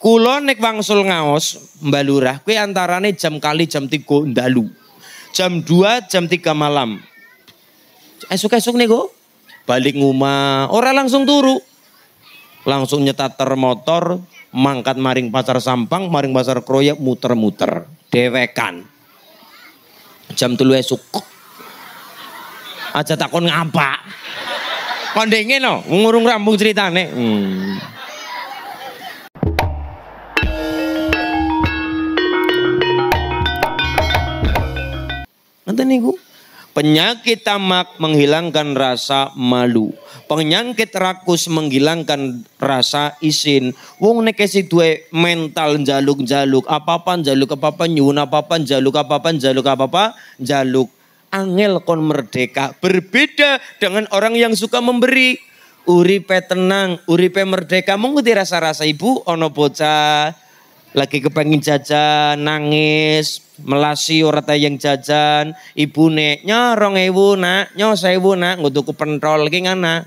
Kulo nek wangsul ngaos Mbak Lurah kue antarane jam kali jam tiga ndalu. Jam dua jam tiga malam. esok esuk nego, balik ngumah, ora langsung turu. Langsung nyetater termotor, mangkat maring pasar Sampang, maring pasar Kroya muter-muter, dewekan. Jam telu esuk. Aja takon ngapa. Kondengin loh, ngurung rambung ceritane. Hmm. Nanti niku. Penyakit tamak menghilangkan rasa malu. Penyakit rakus menghilangkan rasa isin. Wong nek duwe mental jaluk-jaluk, apa-apa jaluk apa-apa nyuwun apa-apa jaluk apa-apa jaluk apa-apa jaluk. Angel kon merdeka. Berbeda dengan orang yang suka memberi. Uripe tenang, uripe merdeka. Mengikuti rasa-rasa ibu ono bocah lagi kepengin jajan, nangis, melasi orang tayang jajan ibu ne nyorong ibu nak nyo ibu nak nggak tuku pentol lagi ngana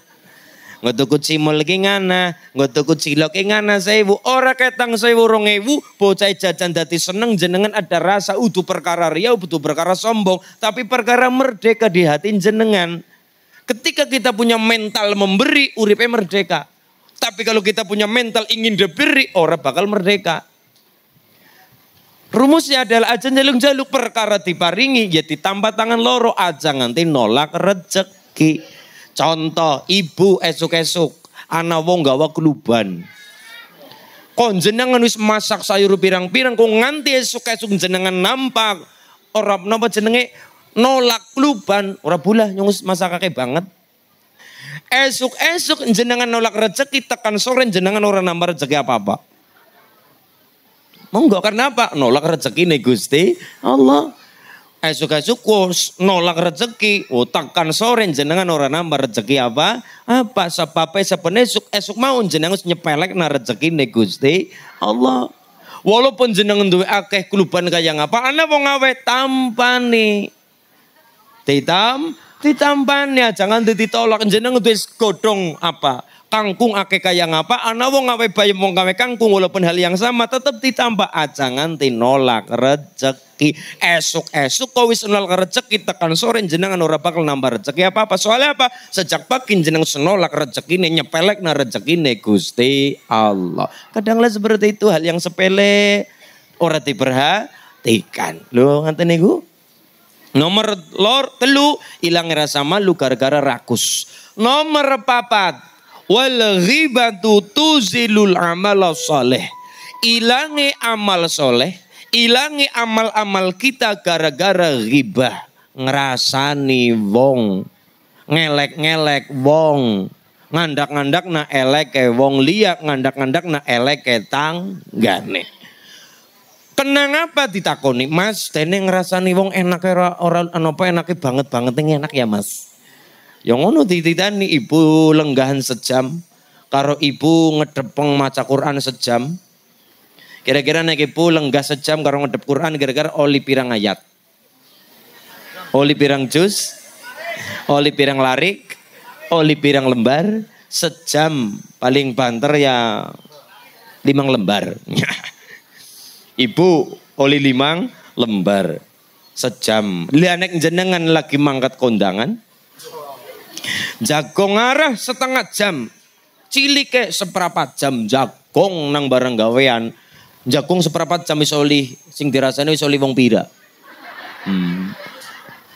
nggak tuku cimol lagi ngana nggak tuku cilok lagi ngana ibu orang ketang ibu rong ibu bocah e jajan dati seneng jenengan ada rasa utuh perkara riau butuh perkara sombong tapi perkara merdeka di hati jenengan ketika kita punya mental memberi uripe merdeka tapi kalau kita punya mental ingin diberi orang bakal merdeka Rumusnya adalah aja nyelung jaluk perkara diparingi ya ditambah tangan loro aja nganti nolak rezeki Contoh ibu esok-esok anak wong gawa keluban. Kon jenengan wis masak sayur pirang-pirang kok nganti esok-esok jenengan nampak orang nampak jenenge nolak keluban ora bulah nyungus masak masakake banget. esok-esok jenengan nolak rezeki tekan sore jenengan ora nambah rezeki apa-apa. Monggo karena apa? Nolak rezeki nih Gusti Allah. Esok-esok nolak rezeki. Oh takkan sore jenengan orang nambah rezeki apa? Apa sepape sepenesuk esok mau jenengan nyepelek na rezeki nih Gusti Allah. Walaupun jenengan duwe akeh kuluban kaya apa anak mau ngawet nih Ditam, ditampani, ah, jangan ditolak jenengan duwe godong apa? kangkung ake kaya ngapa ana wong ngawe bayem wong ngawe kangkung walaupun hal yang sama tetap ditambah nganti nolak rezeki esok-esok kau wis nolak rezeki tekan sore jenengan ora bakal nambah rezeki apa-apa soalnya apa sejak pagi jeneng senolak rezeki ini nyepelek na rezeki ini gusti Allah kadanglah seperti itu hal yang sepele ora diperhatikan lo nganti nih Nomor lor telu hilang rasa malu gara-gara rakus. Nomor papat Wal ghibatu tuzilul amal soleh. Ilangi amal soleh. Ilangi amal-amal kita gara-gara ghibah. Ngerasani wong. Ngelek-ngelek wong. Ngandak-ngandak na eleke wong liak, Ngandak-ngandak na eleke gane. Kenang apa ditakoni? Mas, dene ngerasani wong enak ora ora anu apa enake banget banget enak ya, Mas. Yang ngono dititani ibu lenggahan sejam karo ibu ngedepeng maca Quran sejam. Kira-kira naik ibu lenggah sejam karo ngedep Quran gara-gara oli pirang ayat. Oli pirang jus, oli pirang larik, oli pirang lembar, sejam paling banter ya limang lembar. ibu oli limang lembar sejam. Lianek jenengan lagi mangkat kondangan, Jagong arah setengah jam. Cilike seberapa jam jagong nang barang gawean. Jagung seperempat jam iso li, sing dirasane iso li wong pira. Hmm.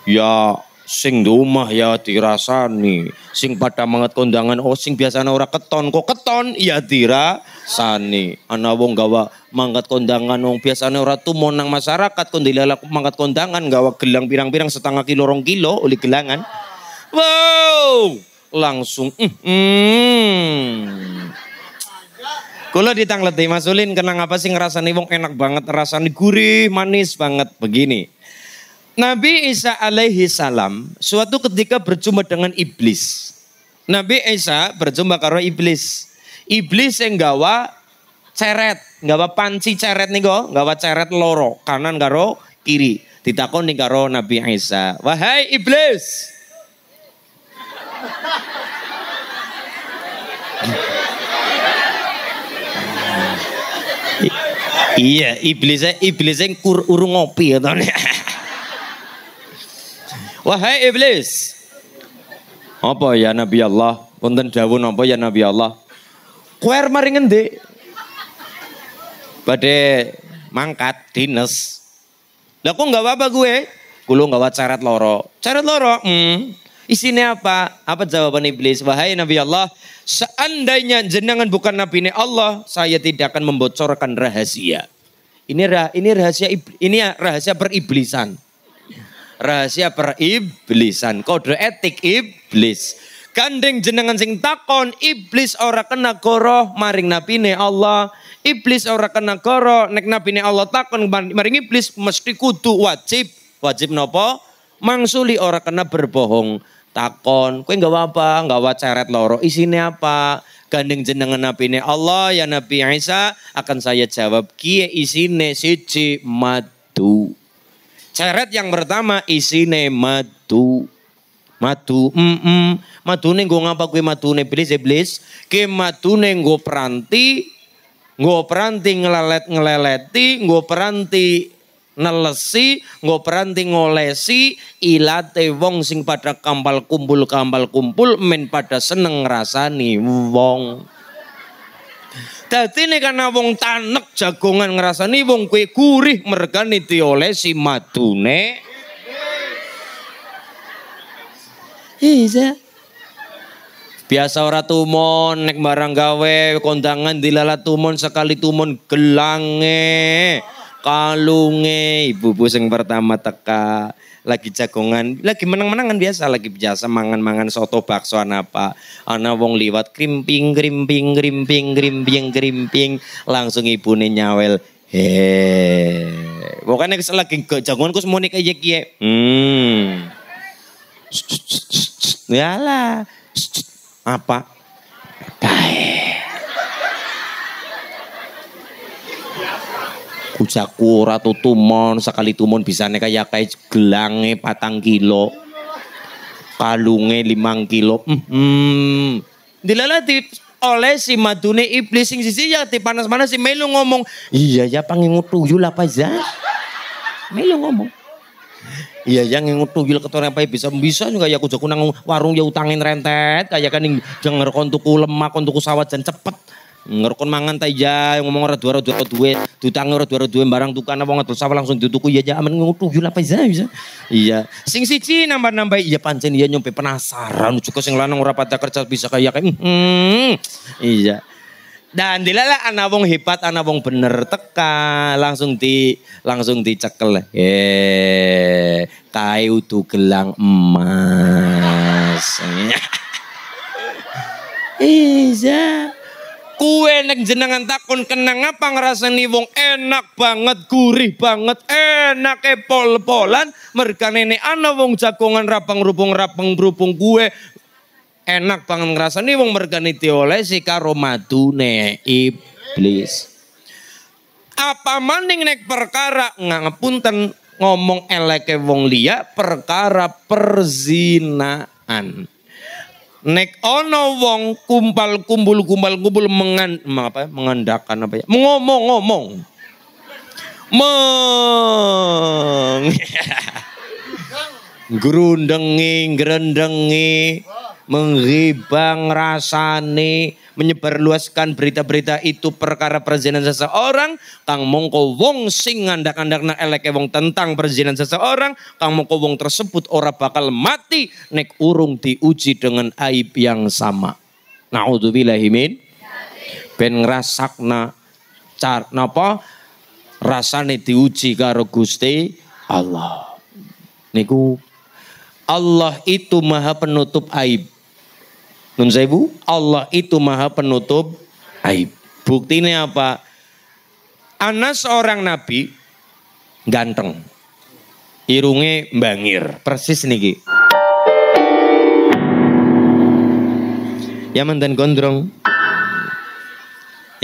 Ya sing di rumah ya dirasani, sing pada mangat kondangan oh sing biasanya ora keton kok keton ya dirasani. Ana wong gawa manget kondangan wong biasanya ora tumon nang masyarakat kondilala manget kondangan gawa gelang pirang-pirang setengah kilo rong kilo oleh gelangan. Wow, langsung. Mm, mm. ditangleti Mas Ulin kenang apa sih ngerasani wong enak banget, nih gurih, manis banget begini. Nabi Isa alaihi salam suatu ketika berjumpa dengan iblis. Nabi Isa berjumpa karo iblis. Iblis yang gawa ceret, gawa panci ceret nih kok, gawa ceret loro kanan karo kiri. Ditakon nih karo Nabi Isa. Wahai iblis, Iya, iblisnya iblis yang kur urung ngopi ya tahun Wahai iblis. Apa ya Nabi Allah? konten dawuh apa ya Nabi Allah? Kuer mari ngendi? pada mangkat dinas. Lah kok enggak apa-apa gue? Kulo enggak wacarat loro. Carat loro, hmm. Isinya apa? Apa jawaban iblis? Wahai Nabi Allah, seandainya jenengan bukan Nabi ini Allah, saya tidak akan membocorkan rahasia. Ini rah, ini rahasia ini rahasia periblisan. Rahasia periblisan, kode etik iblis. Gandeng jenengan sing takon iblis ora kena goroh maring ini Allah. Iblis ora kena goroh nek ini Allah takon maring iblis mesti kudu wajib. Wajib nopo? Mangsuli ora kena berbohong takon, kue nggak apa, nggak wa ceret loro, isinya apa? Gandeng jenengan nabi ini Allah ya Nabi Isa akan saya jawab kie isine siji madu. Ceret yang pertama isine madu. Madu, mm -mm. madu neng gue ngapa gue madu pilih iblis iblis. Kie madu neng gue peranti, gue peranti ngelelet ngeleleti, gue peranti nelesi nggo peranti ngolesi ilate wong sing pada kambal kumpul kambal kumpul men pada seneng rasani wong Dadi ini karena wong tanek jagongan ngrasani wong kue gurih mergani diolesi madune. Iya. Biasa ora tumon nek barang gawe kondangan dilalat tumon sekali tumon gelange kalunge ibu-ibu sing pertama teka lagi jagongan, lagi menang-menangan biasa, lagi biasa mangan-mangan soto bakso apa. Ana wong liwat krimping krimping krimping krimping krimping langsung nih nyawel. He. Pokoknya kesel lagi jagongan kus monik aja kiye. Hmm. ya lah Apa? baik gujakur atau tumon sekali tumon bisa kayak kayak gelange patang kilo kalungnya limang kilo Hmm. Dilala di oleh si madune iblis sing sisi ya di panas panas si melu ngomong iya ya pangingut tuyul apa ya melu ngomong Iya yang ngutu gila ketua apa ya, bisa bisa juga ya aku nang warung ya utangin rentet kayak kan yang kontuku lemak kontuku sawat dan cepet ngerkon mangan ta iya. ngomong ora dua dua duwe dutang ora dua duwe barang tukan apa terus sama langsung dituku ya jaman iya. ngutuh iya yo apa iya bisa iya sing siji nambah-nambah iya pancen iya nyompe penasaran juga sing lanang ora pada kerja bisa kayak kayak hmm, iya dan dilala anak wong hebat anak wong bener teka langsung di langsung dicekel eh kayu tu gelang emas iya Kue nek jenengan takon kenang apa ni wong enak banget, gurih banget, enak e pol-polan. Mereka nenek ana wong jagongan rapang rupung rapang rupung kue. Enak banget ni wong mereka oleh si karo madune iblis. Apa maning nek perkara ngapunten ngomong eleke wong lia perkara perzinaan. Nek ono wong kumpal kumpul kumpal kumpul mengan apa ya, mengandakan apa ya? Ngomong ngomong. Meng. gerundengi grendengi menghibang rasane menyebarluaskan berita-berita itu perkara perzinahan seseorang kang mongko wong sing ngandak na eleke wong tentang perzinahan seseorang kang mongko wong tersebut ora bakal mati nek urung diuji dengan aib yang sama naudzubillahi min ben ngrasakna car napa rasane diuji karo Gusti Allah niku Allah itu maha penutup aib Nun saibu, Allah itu maha penutup aib. ini apa? Anas orang nabi ganteng. Irunge bangir, persis niki. Ya mantan gondrong.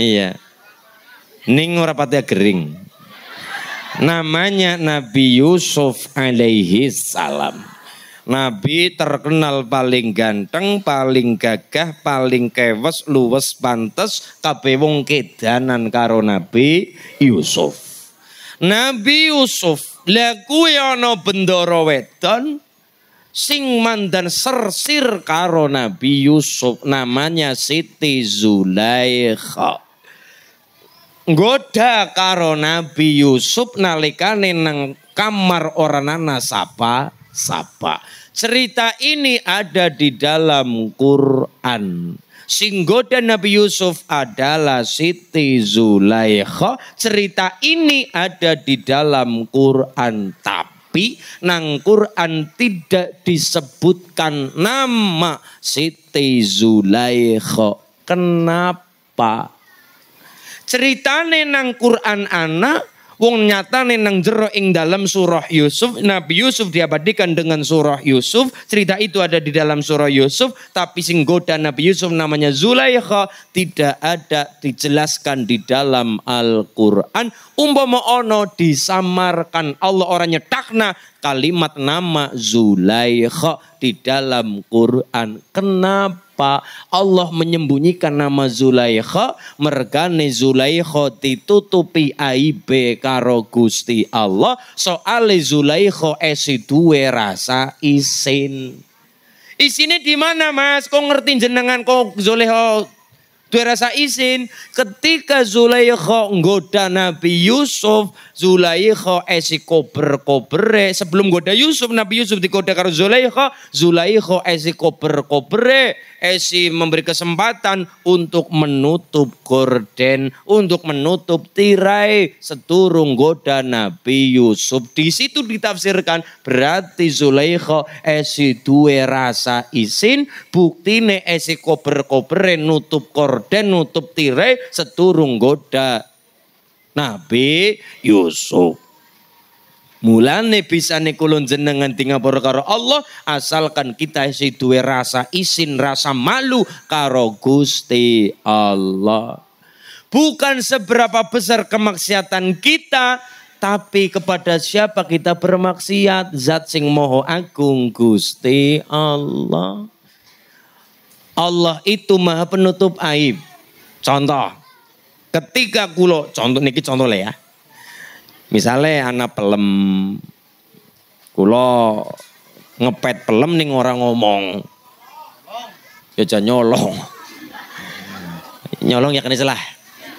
Iya. Ning ora pati gering. Namanya Nabi Yusuf alaihi salam. Nabi terkenal paling ganteng, paling gagah, paling kewes, luwes, pantes, kabeh wong kedanan karo Nabi Yusuf. Nabi Yusuf, lha kuwi ana bendoro wedon sing mandan sersir karo Nabi Yusuf namanya Siti Zulaikha. Goda karo Nabi Yusuf nalikane nang kamar orang nasapa sapa. Cerita ini ada di dalam Quran. Singgoda Nabi Yusuf adalah Siti Zulaikha. Cerita ini ada di dalam Quran. Tapi nang Quran tidak disebutkan nama Siti Zulaikha. Kenapa? Ceritane nang Quran anak Wong nyatane nang jero ing dalam surah Yusuf, Nabi Yusuf diabadikan dengan surah Yusuf. Cerita itu ada di dalam surah Yusuf, tapi sing goda Nabi Yusuf namanya Zulaikha tidak ada dijelaskan di dalam Al-Qur'an. Umpama ono disamarkan Allah orangnya takna kalimat nama Zulaikha di dalam Quran. Kenapa Allah menyembunyikan nama Zulaikha? Mergane Zulaikha ditutupi aib karo Gusti Allah. Soale Zulaikha esi duwe rasa isin. Isine di mana Mas? Kok ngerti jenengan kok Zulaikha rasa izin ketika Zulaikha nggoda Nabi Yusuf, Zulaikha esi kober Sebelum goda Yusuf, Nabi Yusuf digoda karo Zulaikha, Zulaikha esi kober Esi memberi kesempatan untuk menutup gorden, untuk menutup tirai seturung goda Nabi Yusuf. Di situ ditafsirkan berarti Zulaikha Esi duwe rasa isin, buktine Esi kober-kobere nutup gorden, nutup tirai seturung goda Nabi Yusuf. Mulane bisa kula jenengan tinggal karo Allah asalkan kita isi duwe rasa isin, rasa malu karo Gusti Allah. Bukan seberapa besar kemaksiatan kita, tapi kepada siapa kita bermaksiat? Zat sing moho agung Gusti Allah. Allah itu maha penutup aib. Contoh, ketika kulo contoh niki contoh lah ya Misalnya anak pelem, kulo ngepet pelem nih orang ngomong, ya nyolong, nyolong ya kena salah,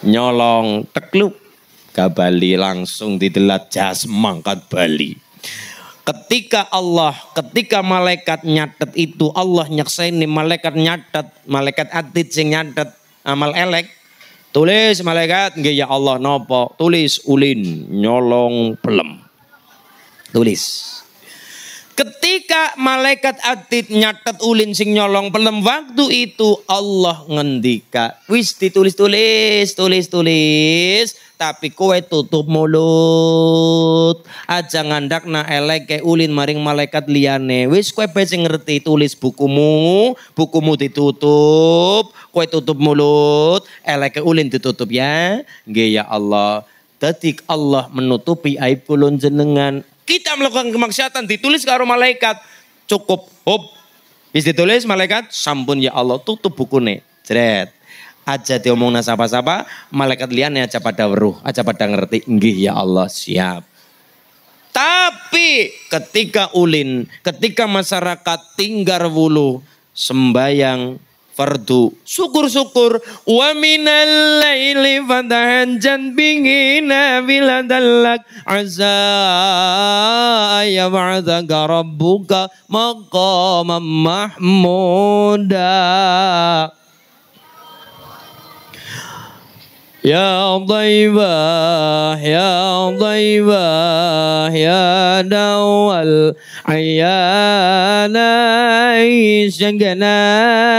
nyolong tekluk, ke Bali langsung didelat jas mangkat Bali. Ketika Allah, ketika malaikat nyatet itu Allah nyaksaini malaikat nyatet, malaikat atid sing nyatet amal elek, Tulis malaikat nggih ya Allah nopo? Tulis ulin nyolong pelem. Tulis. Ketika malaikat atid nyatet ulin sing nyolong pelem waktu itu Allah ngendika. Wis ditulis tulis tulis tulis tapi kowe tutup mulut. Aja ngandak na elek ke ulin maring malaikat liane Wis kowe becing ngerti tulis bukumu, bukumu ditutup, kowe tutup mulut, elek ke ulin ditutup ya. gya Allah. Detik Allah menutupi aib kulon jenengan kita melakukan kemaksiatan ditulis karo malaikat. Cukup hop. bisa ditulis malaikat, sampun ya Allah tutup buku nih Jret. Aja diomong nasapa sapa malaikat liane aja pada weruh, aja pada ngerti. Nggih ya Allah, siap. Tapi ketika ulin, ketika masyarakat tinggal wulu, sembayang fardu. Syukur-syukur. Wa minal laili jan bihi nafila dalak asa yab'athaka rabbuka maqaman mahmudah. يا ضيبة يا ضيبة يا دو العيان شقنا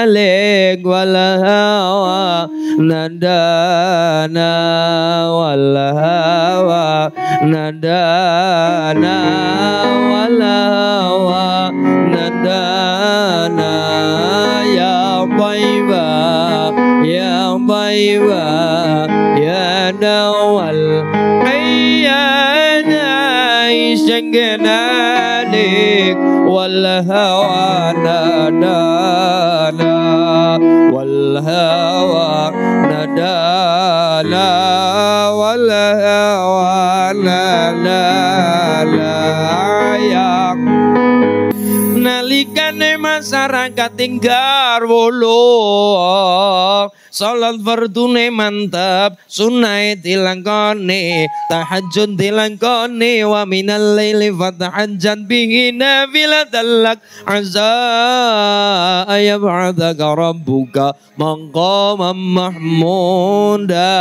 لك والهوى ندانا والهوى ندانا والهوى ندانا يا ضيبة يا ضيبة jenggenanik walhawa nadana walhawa nadana walhawa nadana yang nalikane masyarakat tinggal wuluh Salat fardune mantap, sunai dilangkone, tahajud dilangkone wa minal laili fatahajjan bihi dalak azza ayab'adaka rabbuka mangkoman mahmuda.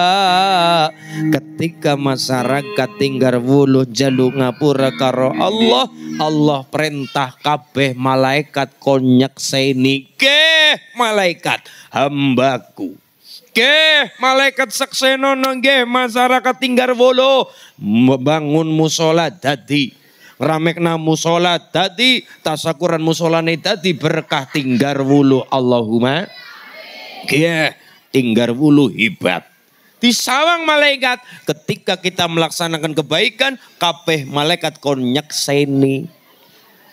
Ketika masyarakat tinggal wuluh jalu ngapura karo Allah, Allah perintah kabeh malaikat konyak senike malaikat hambaku. Ke malaikat sakseno nengge masyarakat bolo membangun musola tadi ramekna musola tadi tasakuran musola musolane tadi berkah tinggal wulu Allahumma. Ke wulu hibat disawang malaikat ketika kita melaksanakan kebaikan kapeh malaikat konyak seni.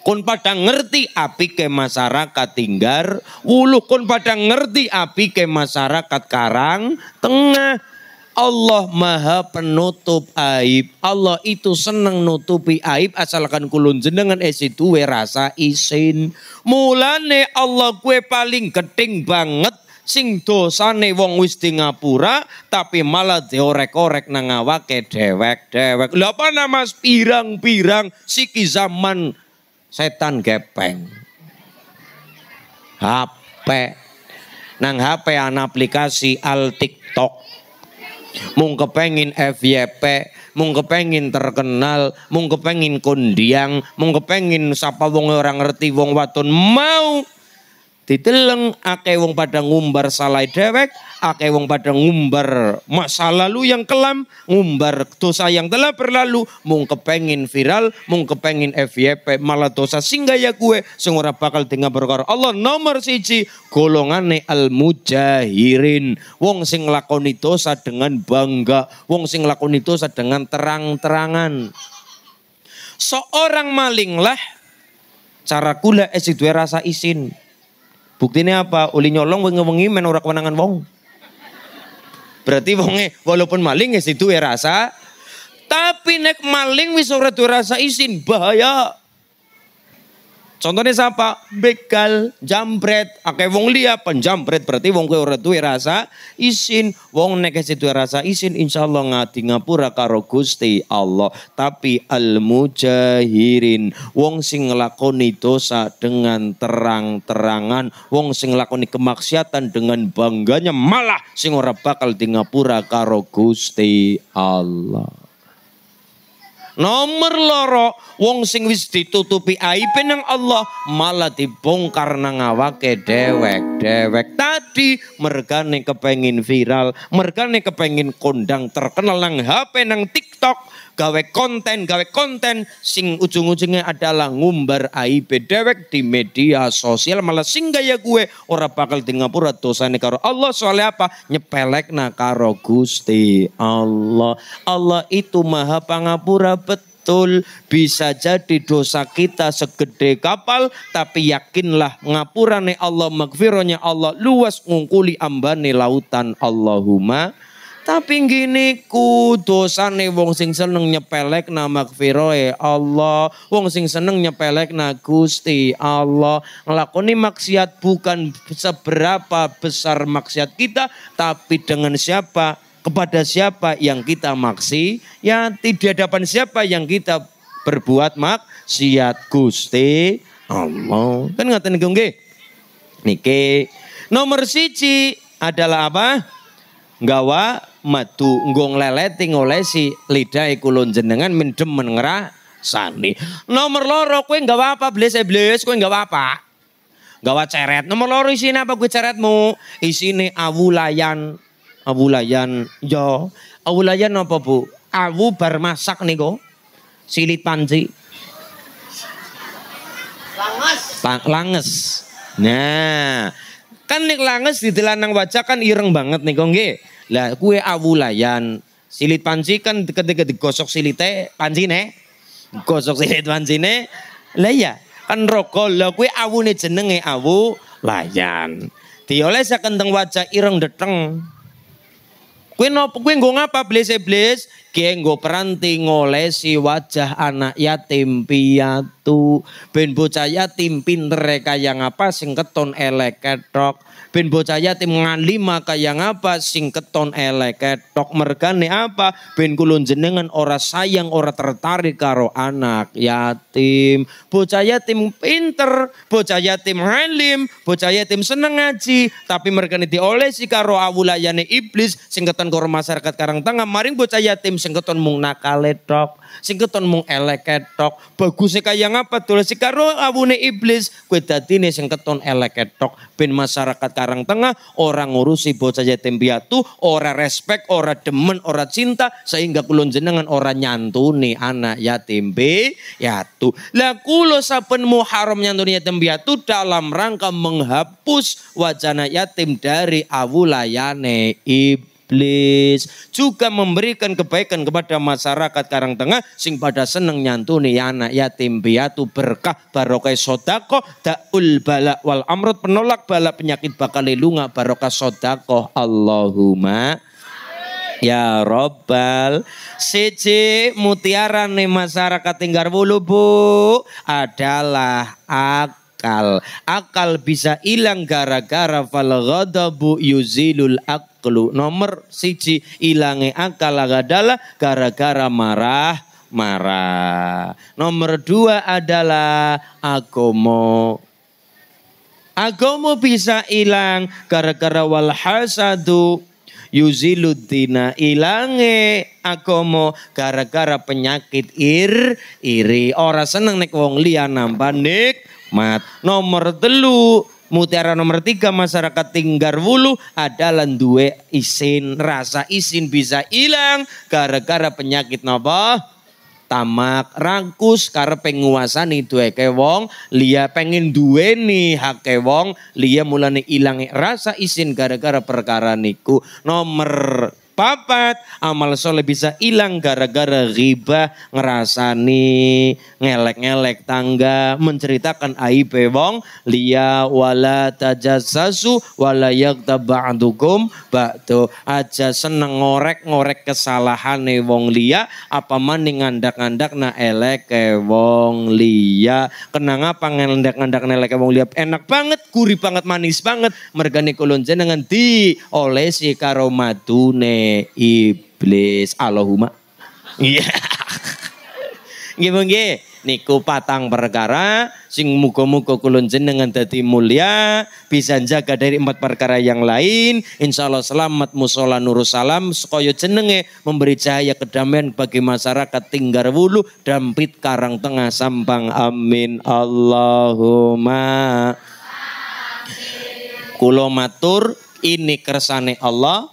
Kon pada ngerti api ke masyarakat tinggar. Wulu kon pada ngerti api ke masyarakat karang. Tengah Allah maha penutup aib. Allah itu seneng nutupi aib asalkan kulun jenengan es eh itu rasa isin. Mulane Allah gue paling keting banget sing dosane wong wis di ngapura tapi malah diorek-orek nang awake dewek-dewek. Lha apa nama pirang-pirang siki zaman setan gepeng. HP. Nang HP an aplikasi al TikTok. Mung kepengin FYP, mung kepengin terkenal, mung kepengin kondiang, mung kepengin sapa wong orang ngerti wong watun mau diteleng akeh wong pada ngumbar salah dewek akeh wong pada ngumbar masa lalu yang kelam ngumbar dosa yang telah berlalu mung kepengin viral mung kepengin FYP malah dosa singgah ya kue sing bakal dengar berkor. Allah nomor siji golongane al mujahirin wong sing lakoni dosa dengan bangga wong sing lakoni dosa dengan terang-terangan seorang maling lah cara kula es rasa isin Buktinya apa? Uli nyolong wengi-wengi men ora kewenangan wong. Berarti wonge walaupun maling ya situ ya rasa. Tapi nek maling wis ora rasa izin bahaya. Contohnya siapa? Bekal, jambret. Oke, wong liya penjambret berarti wong kue ora duwe rasa isin. Wong nek duwe rasa isin insya Allah ngati ngapura karo Gusti Allah. Tapi al mujahirin wong sing ngelakoni dosa dengan terang-terangan, wong sing ngelakoni kemaksiatan dengan bangganya malah sing ora bakal di ngapura karo Gusti Allah. Nomor loro wong sing wis ditutupi aibe nang Allah malah dibongkar nang awake dewek. Dewek tadi mergane kepengin viral, mergane kepengin kondang terkenal nang HP nang TikTok, gawe konten, gawe konten sing ujung-ujungnya adalah ngumbar aib dewek di media sosial malah sing gaya gue ora bakal di ngapura nih karo Allah soalnya apa nyepelek na karo Gusti Allah. Allah itu maha pangapura betul betul bisa jadi dosa kita segede kapal tapi yakinlah ngapurane Allah magfironya Allah luas ngungkuli ambane lautan Allahumma tapi gini ku nih wong sing seneng nyepelek nama makfiroe ya Allah. Wong sing seneng nyepelek na gusti Allah. Ngelakoni maksiat bukan seberapa besar maksiat kita. Tapi dengan siapa? Kepada siapa yang kita maksi? Ya tidak hadapan siapa yang kita berbuat maksiat gusti Allah. Kan ngatain gue Nike. Nomor siji adalah apa? Gawa metu nggong leleti ngolesi lidah kulon jenengan mendem sani Nomor loro kowe nggak apa apa iblis eh, bles kowe nggak apa. Gawa ceret. Nomor loro isine apa gue ceretmu? Isine awulayan. Awulayan. Yo. Awulayan apa bu? Awu bar masak nih go Silit panci. Langes. Lang langes. Nah. Kan nih langes di nang wajah kan ireng banget nih kok nggih. Lah kue awulayan silit panci kan ketika digosok silite panci ne, gosok silit e, panci ne, lah ya kan rokok lah kue awu ne jenenge awu layan saya kenteng wajah ireng deteng Kue nopo kue nggo ngapa blis kue Genggo peranti ngolesi wajah anak yatim piatu. Ben bocah yatim pinter e, kaya ngapa sing keton elek ketok ben bocah yatim maka yang apa sing keton elek ketok mergane apa ben kulon jenengan ora sayang ora tertarik karo anak yatim bocah yatim pinter bocah yatim halim bocah yatim seneng ngaji tapi mergane si karo awulayane iblis sing keton karo masyarakat Karang Tengah maring bocah yatim sing keton mung nakale tok sing keton mung elek ketok. Bagus kaya ngapa Si karo awune iblis. Kue dadine sing keton elek ketok. Ben masyarakat Karang Tengah orang ngurusi bocah yatim piatu, ora respek, ora demen, ora cinta sehingga kulon jenengan ora nyantuni anak yatim piatu. Lah kulo saben Muharram nyantuni yatim piatu dalam rangka menghapus wacana yatim dari awulayane ib iblis. Juga memberikan kebaikan kepada masyarakat Karang Tengah sing pada seneng nyantuni ya anak yatim piatu berkah barokah sodako daul balak wal amrut penolak balak penyakit bakal lelunga barokah sodako Allahumma Ya Robbal Siji mutiara nih masyarakat tinggal bulu bu adalah aku akal. Akal bisa hilang gara-gara fal ghadabu yuzilul aklu. Nomor siji hilangnya akal adalah gara-gara marah marah. Nomor dua adalah agomo. Agomo bisa hilang gara-gara wal hasadu yuziludina ilange agomo gara-gara penyakit ir iri ora seneng nek wong liya nambah nek nikmat. Nomor telu mutiara nomor tiga masyarakat tinggal wulu adalah dua isin rasa isin bisa hilang gara-gara penyakit nopo tamak rangkus karena penguasa nih dua kewong lia pengen dua nih hak kewong lia mulane hilang rasa isin gara-gara perkara niku nomor papat amal soleh bisa hilang gara-gara riba ngerasani ngelek-ngelek tangga menceritakan aib wong liya wala tajassasu wala yaktab ba'dukum ba'du aja seneng ngorek-ngorek kesalahan wong liya apa maning ngandak-ngandak na elek ke wong liya kenang apa ngandak-ngandak na elek wong liya enak banget gurih banget manis banget mergane kulon jenengan di oleh si karo iblis Allahumma. Iya. Nggih niku patang perkara sing muga-muga kulon jenengan dadi mulia bisa jaga dari empat perkara yang lain insya Allah selamat musola nurus salam sekoyo jenenge memberi cahaya kedamaian bagi masyarakat tinggar wulu pit karang tengah sambang, amin Allahumma kulo matur ini kersane Allah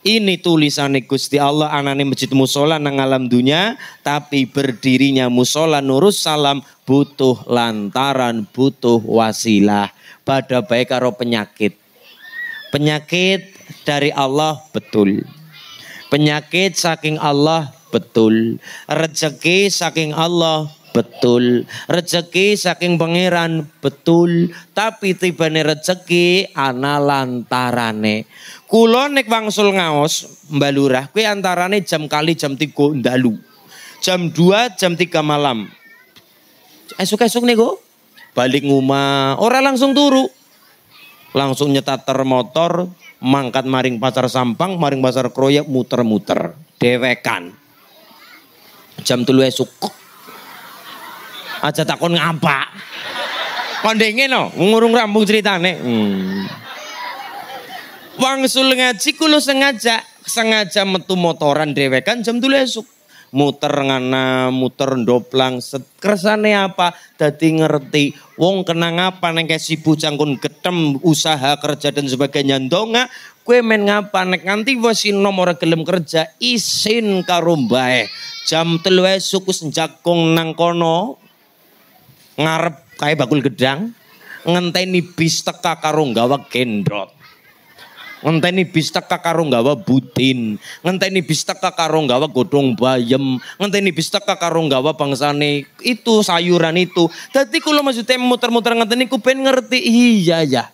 ini tulisan Gusti Allah anane masjid musola nang alam dunia tapi berdirinya musola nurus salam butuh lantaran butuh wasilah pada baik karo penyakit. Penyakit dari Allah betul. Penyakit saking Allah betul. Rezeki saking Allah betul. Rezeki saking pangeran betul, tapi tibane rezeki ana lantarane. Kula nek wangsul ngaos mbalurah kuwi antarane jam kali jam 3 ndalu. Jam 2 jam 3 malam. esuk nih go balik nguma, ora langsung turu. Langsung nyetater motor, mangkat maring pasar Sampang, maring pasar Kroya muter-muter. Dewekan. Jam 3 esuk Aja takon ngapa. Kondenge no, ngurung rambung ceritane. Hmm. Wangsul ngaji kulo sengaja sengaja metu motoran dewekan jam dulu esok. muter ngana muter ndoplang kersane apa dadi ngerti wong kenang apa neng kesi cangkun getem usaha kerja dan sebagainya ndonga kue men ngapa nek nganti wasin nomor gelem kerja isin karumbae. mbae jam telu esok wis nangkono. nang kono ngarep kayak bakul gedang ngenteni bis teka karo gawa kendor ngenteni bis teka karo gawa butin ngenteni bis teka karo gawa godong bayem ngenteni bis teka karo gawa bangsane itu sayuran itu dadi kalau maksudnya muter-muter ngenteni ku ben ngerti iya ya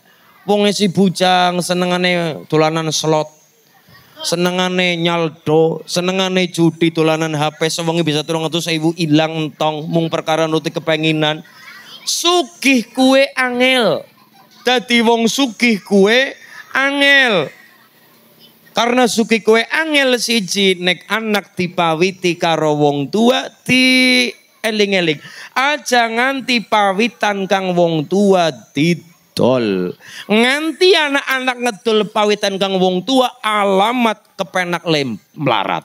wong si bujang senengane dolanan slot senengane nyaldo, senengane judi tulanan HP sewengi bisa turun atus ibu ilang tong mung perkara nuti kepenginan. Sugih kue angel. Dadi wong sugih kue angel. Karena sugih kue angel siji nek anak dipawiti karo wong tua di eling-eling. Aja nganti pawitan kang wong tua di ngedol. Nganti anak-anak ngedol pawitan kang wong tua alamat kepenak lem melarat.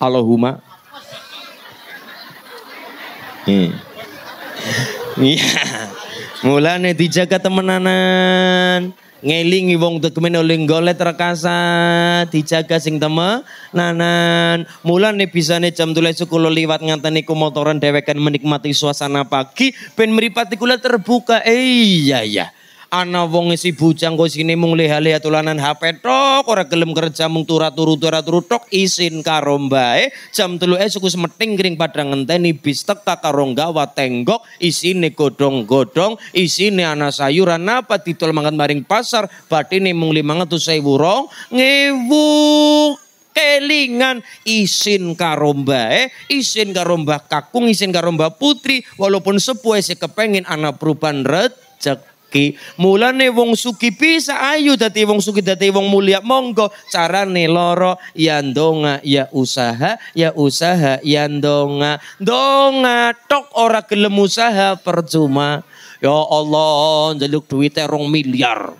Allahumma. Iya. Mulane dijaga temenanan. Ngelingi wong dokumen oleh golet rekasa, dijaga sing teme nanan. Mulane nih jam 3 sekolah liwat nganten iku motoran dewekan menikmati suasana pagi pen meripati kula terbuka. Eh iya ya. Ana wong si bujang kok sini mung leha-leha tulanan HP tok, ora gelem kerja mung turu-turu turu tok isin karo mbae. Jam 3 suku semeting kring padha ngenteni bis teka karo gawa tenggok isine godong godong isine ana sayuran apa didol mangan maring pasar, batine mung 500.000 rong ngewu kelingan isin karomba eh isin karomba kakung, isin karomba putri, walaupun sepuh si kepengin anak perubahan rejek suki. Mulane wong suki bisa ayu dadi wong suki dadi wong mulia monggo carane loro ya donga, ya usaha ya usaha ya donga, donga. tok ora gelem usaha percuma. Ya Allah njaluk duit rong miliar.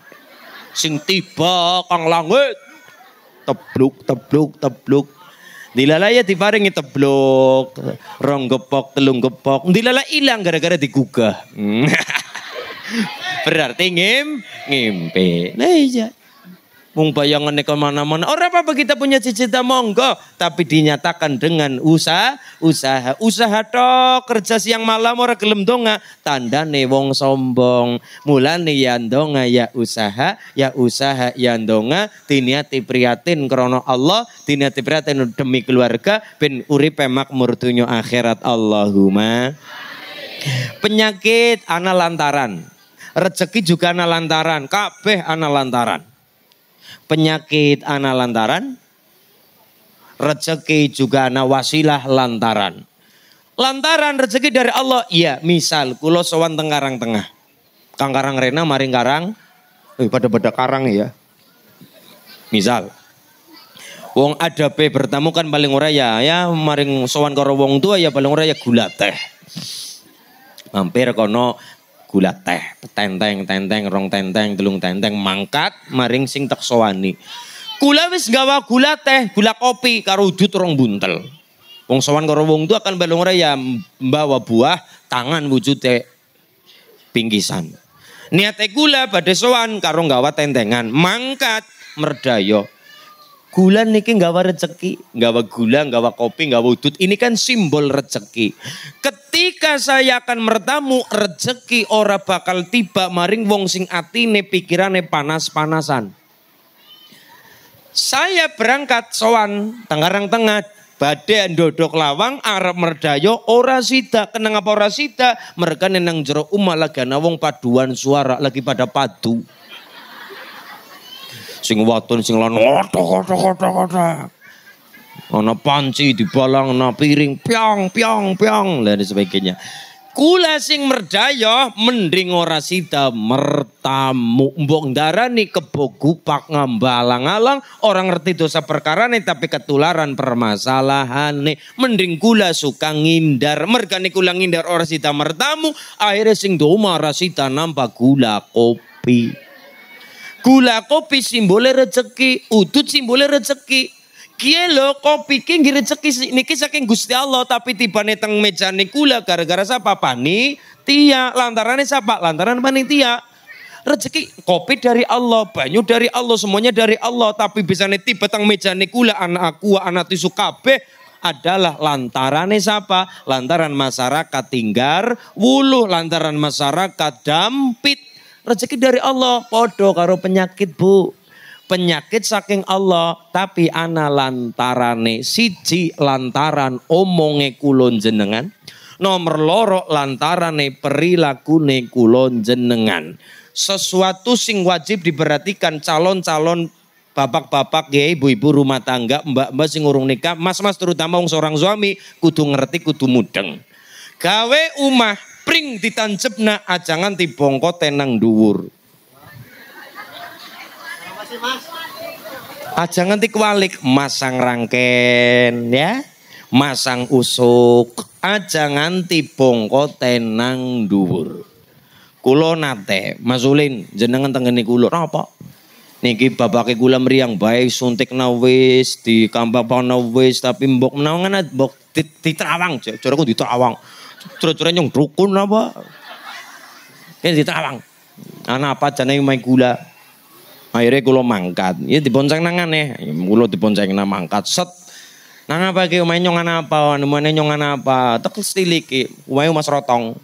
Sing tiba kang langit. Tebluk tebluk tebluk Dilalaya diparingi tebluk, rong gepok, telung gepok. Dilala ilang gara-gara digugah. Hmm. Berarti ngim, ngimpi. Nah iya. Mung bayangan ke mana Orang apa kita punya cita-cita monggo. Tapi dinyatakan dengan usaha, usaha. Usaha tok kerja siang malam orang gelem donga. Tanda ne wong sombong. Mulane ya donga ya usaha, ya usaha ya donga. Diniati priatin krono Allah. Diniati priatin demi keluarga. Bin uripe makmur tunyo akhirat Allahumma. Penyakit ana lantaran Rezeki juga ana lantaran, kabeh ana lantaran. Penyakit ana lantaran, rezeki juga ana wasilah lantaran. Lantaran rezeki dari Allah, iya misal kulo sowan tenggarang tengah. karang Rena maring karang, eh, pada pada karang ya. Misal, Wong ada P bertamu kan paling ora ya, ya maring sowan karo wong tua ya paling ora ya gula teh. Mampir kono gula teh, tenteng tenteng rong tenteng telung tenteng mangkat maring sing teksoani, gula wis gawa gula teh, gula kopi karo wujud rong buntel. Wong sowan karo wong tu akan balung ya bawa buah tangan wujud teh, pinggisan. Niate gula badhe sowan karo gawa tentengan, mangkat merdayo Gula niki wa rezeki, wa gula, wa kopi, wa udut. Ini kan simbol rezeki. Ketika saya akan mertamu rezeki ora bakal tiba maring wong sing atine pikirane panas-panasan. Saya berangkat soan Tangerang Tengah badai dodok lawang Arab merdayo ora sida kenang ora sida mereka nenang jero umah wong paduan suara lagi pada padu sing watun sing lan kotak-kotak. Ana panci dibalang ana piring piang piang piang, dan sebagainya. Kula sing merdaya mending ora sida mertamu mbok darani kebo gupak ngambalang-alang orang ngerti dosa perkara perkarane tapi ketularan permasalahan permasalahane mending kula suka ngindar mergane kula ngindar ora sida mertamu akhirnya sing doma ora sida nampa gula kopi Gula kopi simbolnya rezeki, udut simbolnya rezeki. Kie lo kopi king nggih rezeki niki saking Gusti Allah tapi tiba tibane teng nih gula gara-gara siapa pani tia lantaran siapa lantaran tia rezeki kopi dari Allah banyu dari Allah semuanya dari Allah tapi bisa tiba teng nih gula anak aku anak tisu kabe adalah lantaran siapa? Lantaran masyarakat tinggal wuluh, lantaran masyarakat dampit. Rezeki dari Allah, podo karo penyakit bu. Penyakit saking Allah, tapi ana lantarane siji lantaran omonge kulon jenengan. Nomor loro lantarane perilakune kulon jenengan. Sesuatu sing wajib diperhatikan calon-calon bapak-bapak ya ibu-ibu rumah tangga mbak-mbak sing urung nikah mas-mas terutama seorang suami kudu ngerti kudu mudeng gawe umah pring ditanjebna ajangan dibongko tenang dhuwur. Ajangan dikwalik masang rangken ya. Masang usuk ajangan dibongko tenang dhuwur. Kulo nate masulin jenengan tengene kulo apa, Niki babake kula mriyang baik suntik nawis kampak dikambang nawis tapi mbok menawa ngene mbok ditrawang, jaraku ditrawang. Di Terus-terus yang dukun apa? Kan ditawang. Anak apa jane main gula. Akhirnya gula mangkat. Ya dibonceng nang aneh. Ya, gula dibonceng nang mangkat. Set. Nang apa ki main nyong anak apa? Nemane anu, nyong anak apa? Tek stiliki. Wae Mas Rotong.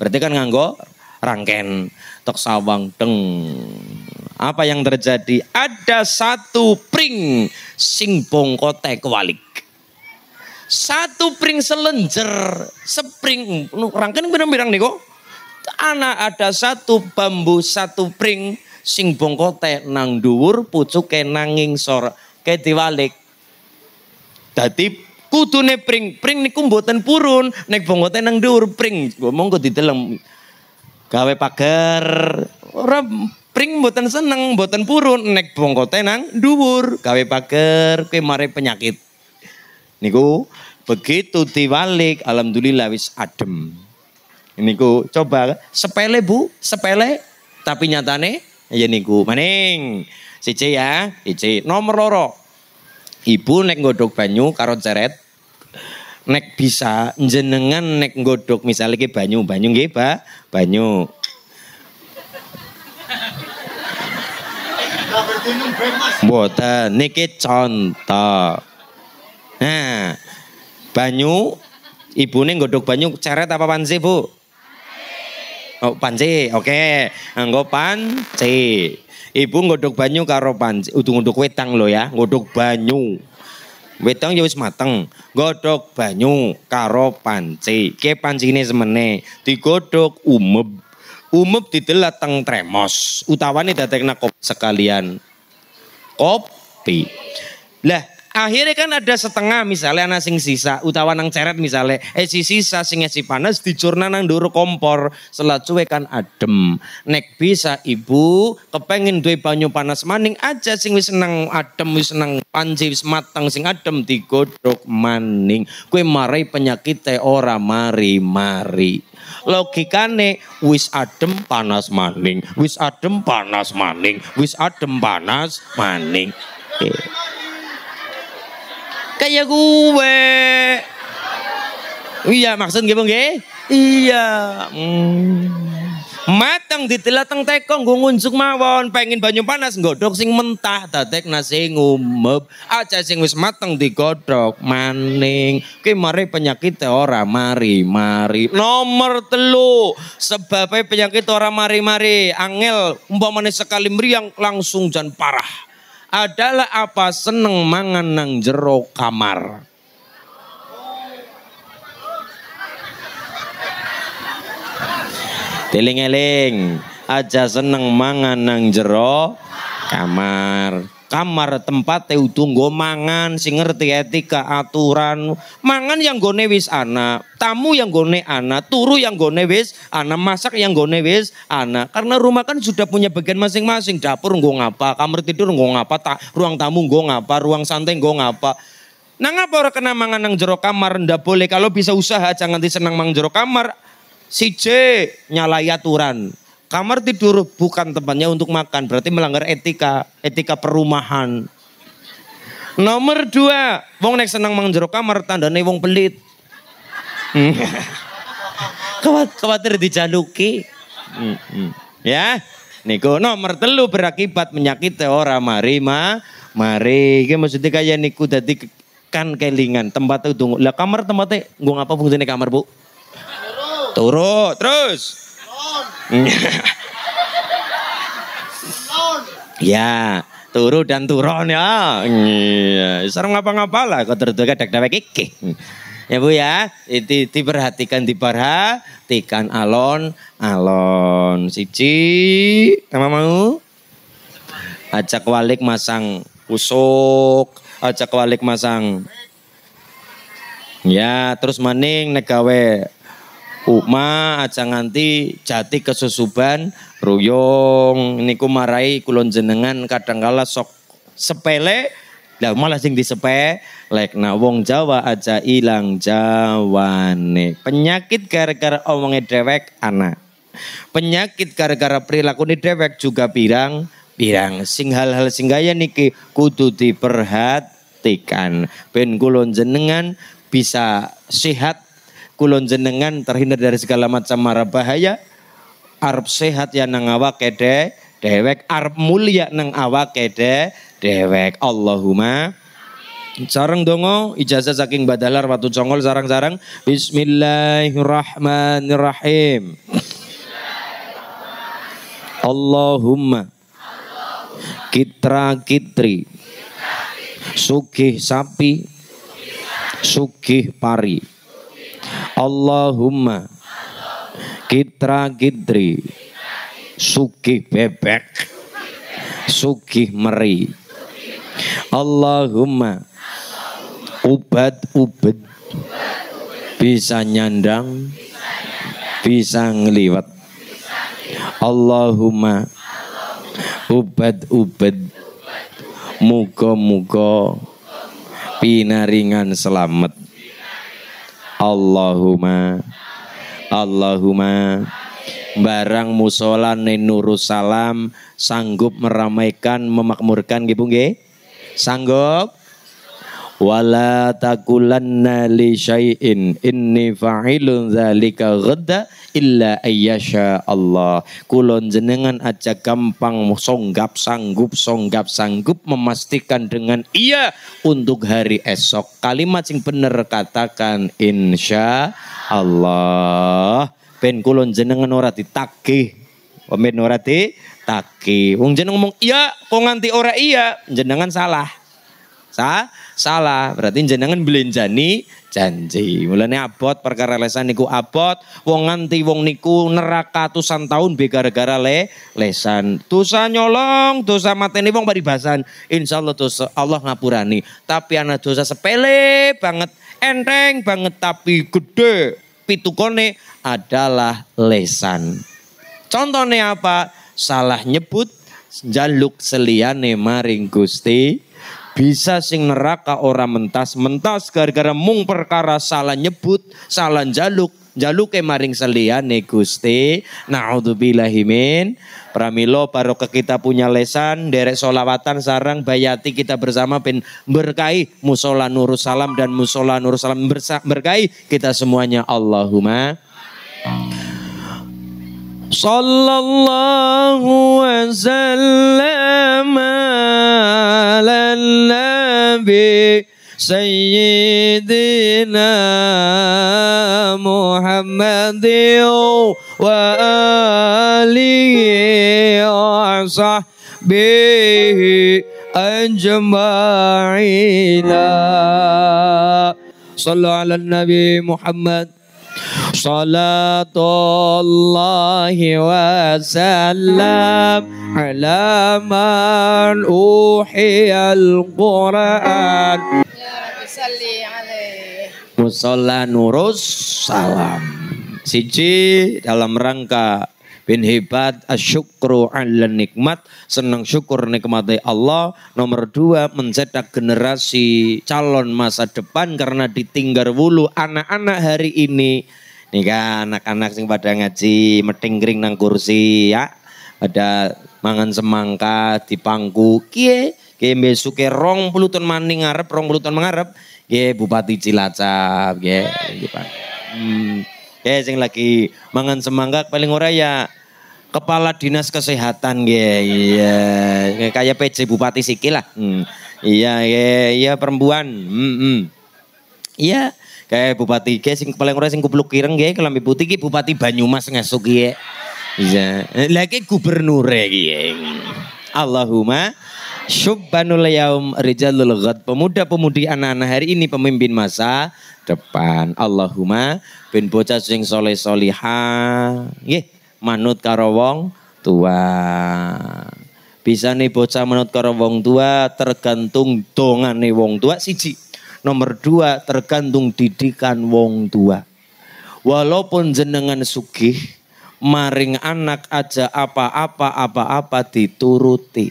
Berarti kan nganggo rangken. Tek sawang deng. Apa yang terjadi? Ada satu pring sing bongkote kewalik. Satu pring selenjer, sepring, rangkaian pirang-pirang nih kok. Anak ada satu bambu satu pring sing bongkote nang dhuwur pucuke nang sor, ke diwalik. Dadi kudune pring, pring niku mboten purun, nek bongkote nang dhuwur pring ngomong kok didelem. Gawe pagar, ora pring mboten seneng, mboten purun, nek bongkote nang dhuwur, kawe pagar, kowe mare penyakit. Niku begitu diwalik alhamdulillah wis adem. Niku coba sepele Bu, sepele tapi nyatane ya niku maning. Siji ya, siji. Nomor loro. Ibu nek godok banyu karo ceret nek bisa jenengan nek godok misalnya ke banyu banyu nggih ba, banyu Mboten niki contoh. Nah, banyu ibu neng godok banyu ceret apa panci, Bu? Oh, panci. Oke, okay. anggo panci. Ibu godok banyu karo panci. utung godok wetang lo ya, godok banyu. Wetang ya wis mateng, Godok banyu karo panci. Ke ini semene godok umeb. Umeb didelat teng tremos, utawane dateng kop sekalian kopi. Lah, akhirnya kan ada setengah misalnya anak sing sisa utawa nang ceret misalnya eh si sisa sing si panas dijurna nang duru kompor selat cuwe kan adem nek bisa ibu kepengen duwe banyu panas maning aja sing wis seneng adem wis seneng panci wis mateng sing adem digodok maning kue marai penyakit te ora mari-mari logikane wis adem panas maning wis adem panas maning wis adem panas maning okay. Eh kayak gue. Iya maksud gue bang Iya. matang hmm. Mateng ditelateng tekong gue ngunjuk mawon pengen banyu panas godhog sing mentah tatek nasi ngumep aja sing wis matang di godok maning ki mari penyakit ora mari mari nomor telu sebabnya penyakit ora mari mari angel umpamane sekali meriang langsung jan parah adalah apa seneng mangan nang jero kamar. Teling-eling aja seneng mangan nang jero kamar kamar tempat tunggu mangan sing ngerti etika aturan mangan yang gone wis ana tamu yang gone ana turu yang gone wis ana masak yang gone wis ana karena rumah kan sudah punya bagian masing-masing dapur nggo ngapa kamar tidur nggo ngapa ta, ruang tamu nggo ngapa ruang santai nggo ngapa Nah ngapa orang kena mangan nang jero kamar ndak boleh kalau bisa usaha jangan disenang mang jero kamar c nyalai aturan Kamar tidur bukan tempatnya untuk makan, berarti melanggar etika, etika perumahan. Nomor dua, wong naik senang mangjero kamar tanda naik wong pelit. Hmm. Khawatir dijaluki. Hmm, hmm. Ya, niku nomor telu berakibat menyakiti orang mari ma mari ini maksudnya kayak niku tadi kan kelingan tempat itu lah kamar tempatnya gua ngapa fungsinya kamar bu turu terus ya, turu dan turun ya. Sarung iya, serem ngapa ngapala lah kok turu kadek Ya Bu ya, itu diperhatikan diperhatikan alon alon siji sama mau ajak walik masang usuk, ajak walik masang Ya, terus maning negawe Uma aja nganti jati kesusuban ruyong. niku marai kulon jenengan kadang kala sok sepele lah malah sing disepe lek nah wong Jawa aja ilang jawane penyakit gara-gara omongnya dewek anak penyakit gara-gara perilaku ini dewek juga pirang pirang sing hal-hal sing gaya niki kudu diperhatikan ben kulon jenengan bisa sehat kulon jenengan terhindar dari segala macam mara bahaya sehat ya nang awak kede dewek arp mulia nang awak kede dewek Allahumma sarang dongo ijazah saking badalar waktu congol sarang-sarang bismillahirrahmanirrahim Allahumma kitra kitri sugih sapi sugih pari Allahumma kitra kitri suki bebek suki meri Allahumma ubat ubed bisa nyandang bisa ngeliwat Allahumma ubat ubed muka muka pinaringan selamat Allahumma Allahumma barang musola Nenurus salam sanggup meramaikan memakmurkan nggih sanggup wala takulanna li syai'in inni fa'ilun zalika ghadda illa ayyasha Allah kulon jenengan aja gampang songgap sanggup songgap sanggup memastikan dengan iya untuk hari esok kalimat sing bener katakan insya Allah ben kulon jenengan ora ditagih pemen ora ditagih wong jeneng ngomong iya kok nganti ora iya jenengan salah sa salah. Berarti jenengan belenjani janji. Mulane abot perkara lesan niku abot, wong nganti wong niku neraka tusan tahun be gara le lesan. Dosa nyolong, dosa mateni wong paribasan. Insyaallah dosa Allah ngapurani. Tapi anak dosa sepele banget, enteng banget tapi gede. Pitukone adalah lesan. Contohnya apa? Salah nyebut jaluk seliane maring Gusti bisa sing neraka orang mentas-mentas gara-gara mung perkara salah nyebut, salah jaluk, jaluk maring seliyane Gusti. Naudzubillahi min. Pramilo ke kita punya lesan, derek solawatan sarang bayati kita bersama pin berkahi musola nurus salam dan musola nurus salam berkahi kita semuanya Allahumma صلى الله وسلم على النبي سيدنا محمد وآله وصحبه أجمعين صلوا على النبي محمد Salatullahi wa salam ala man uhiyal Quran Musola nurus salam Siji dalam rangka bin hibat asyukru ala nikmat senang syukur nikmati Allah nomor dua mencetak generasi calon masa depan karena ditinggal wulu anak-anak hari ini Nih kan anak-anak sing pada ngaji metingkring nang kursi ya. Ada mangan semangka di pangku kie kie besok ke rong puluton maning ngarep rong puluton mengarep kie bupati cilacap kie hmm. kie sing lagi mangan semangka paling ora ya kepala dinas kesehatan ge iya kayak pc bupati sikilah lah hmm. iya yeah, iya perempuan hmm, hmm. iya Kayak bupati ge sing paling ora sing kupluk kireng ge kelambi putih ki bupati Banyumas ngesuk ki. Iya. lagi gubernur ki. Allahumma syubbanul yaum rijalul ghad pemuda-pemudi anak-anak hari ini pemimpin masa depan Allahumma bin bocah sing soleh soliha nggih manut karo wong tua bisa nih bocah manut karo wong tua tergantung dongane wong tua siji Nomor dua tergantung didikan wong tua. Walaupun jenengan sugih, maring anak aja apa-apa apa-apa dituruti.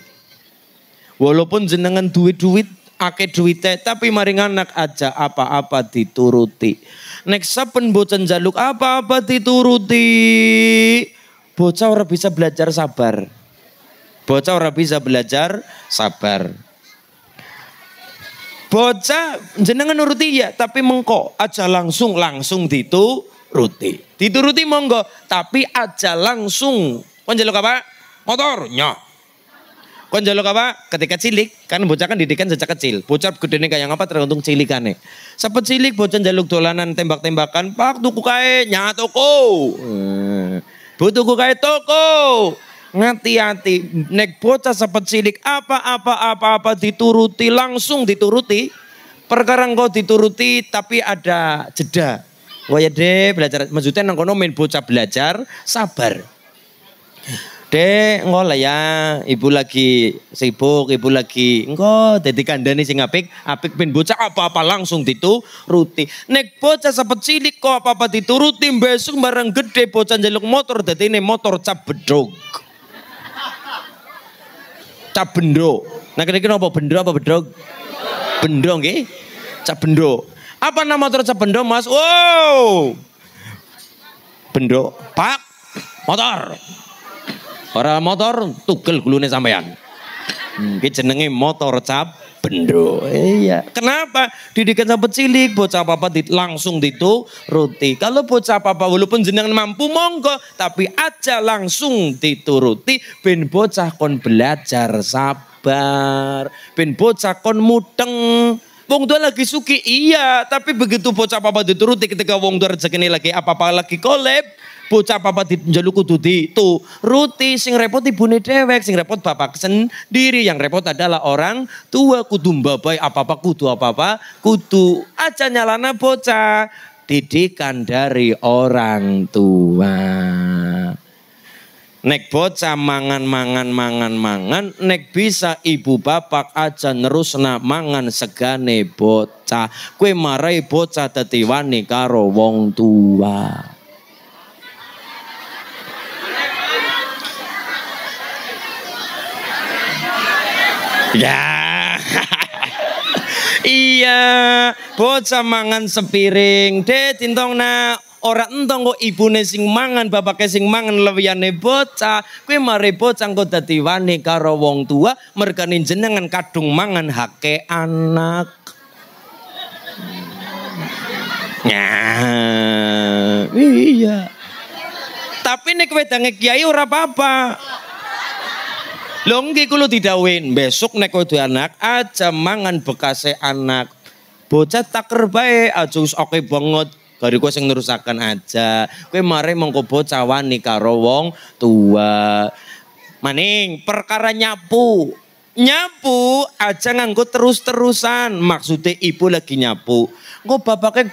Walaupun jenengan duit-duit ake duite tapi maring anak aja apa-apa dituruti. next saben bocah jaluk apa-apa dituruti. Bocah ora bisa belajar sabar. Bocah ora bisa belajar sabar. Bocah jenengan nuruti ya, tapi mengko aja langsung langsung dituruti. Dituruti monggo, tapi aja langsung. Kon jaluk apa? Motor nyok. Kon jaluk apa? Ketika cilik, kan bocah kan didikan sejak kecil. Bocah gede nih kayak apa tergantung cilikane. Sepet cilik bocah jaluk dolanan tembak-tembakan, pak tuku kae nyatoko, Hmm. Bu tuku kae toko. Ngati-hati, nek bocah cilik apa-apa apa-apa dituruti langsung dituruti. Perkara engkau dituruti tapi ada jeda. Waya de belajar, maksudnya nang kono main bocah belajar sabar. De engko lah ya, ibu lagi sibuk, ibu lagi engko dadi kandhane sing apik, apik ben bocah apa-apa langsung dituruti. Nek bocah sepet cilik kok apa-apa dituruti, besok bareng gede bocah jaluk motor ini motor cap bedog cap bendo. Nah kira-kira apa bendo apa bedog? Bendo nggih. Cap bendo. Apa nama motor cap bendo Mas? Wow. Bendo. Pak motor. Ora motor tukel gulune sampean. Hmm, jenenge motor cap bendo. Iya. Kenapa? Didikan sampai cilik bocah papa di, langsung roti. Kalau bocah papa walaupun jenengan mampu monggo tapi aja langsung dituruti ben bocah kon belajar sabar. Ben bocah kon mudeng. Wong tua lagi suki iya, tapi begitu bocah papa dituruti ketika wong tua rezeki lagi apa-apa lagi kolep. Bocah di njaluk kudu itu ruti sing repot ibune dewek, sing repot bapak sendiri, yang repot adalah orang tua kudu mbabai apa-apa kudu apa-apa kudu aja nyalana bocah didikan dari orang tua. Nek bocah mangan mangan mangan mangan, nek bisa ibu bapak aja nerusna mangan segane bocah. Kue marai bocah tetiwani karo wong tua. Ya. iya, bocah mangan sepiring, de tintong na ora entong kok ibune sing mangan, bapake sing mangan lewiyane bocah. Kuwi mare bocah engko dadi wani karo wong tua, mergane jenengan kadung mangan hake anak. Ya, iya. Tapi nek wedange kiai ora apa-apa. Longgi kulo tidak win besok nek kowe anak aja mangan bekase anak. Bocah tak bae aja wis oke banget. Gari kowe sing nerusaken aja. Kowe mare mengko bocah wani karo wong tua. Maning perkara nyapu. Nyapu aja nganggo terus-terusan. Maksudnya ibu lagi nyapu. Gue bapaknya